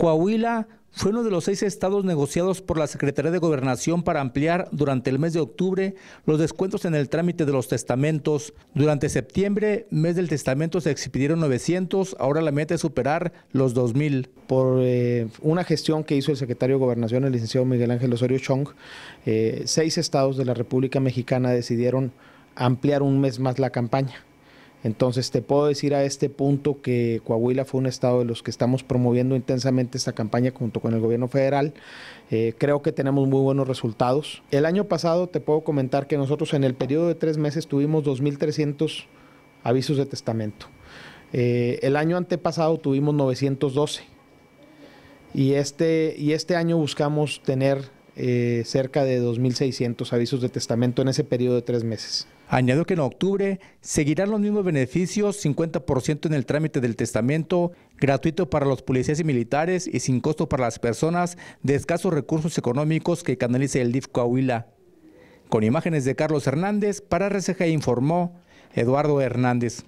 Coahuila fue uno de los seis estados negociados por la Secretaría de Gobernación para ampliar durante el mes de octubre los descuentos en el trámite de los testamentos. Durante septiembre, mes del testamento, se expidieron 900, ahora la meta es superar los 2.000. Por eh, una gestión que hizo el secretario de Gobernación, el licenciado Miguel Ángel Osorio Chong, eh, seis estados de la República Mexicana decidieron ampliar un mes más la campaña. Entonces te puedo decir a este punto que Coahuila fue un estado de los que estamos promoviendo intensamente esta campaña junto con el gobierno federal. Eh, creo que tenemos muy buenos resultados. El año pasado te puedo comentar que nosotros en el periodo de tres meses tuvimos 2.300 avisos de testamento. Eh, el año antepasado tuvimos 912 y este, y este año buscamos tener eh, cerca de 2.600 avisos de testamento en ese periodo de tres meses. Añadió que en octubre seguirán los mismos beneficios, 50% en el trámite del testamento, gratuito para los policías y militares y sin costo para las personas de escasos recursos económicos que canalice el DIF Coahuila. Con imágenes de Carlos Hernández, para RCG informó Eduardo Hernández.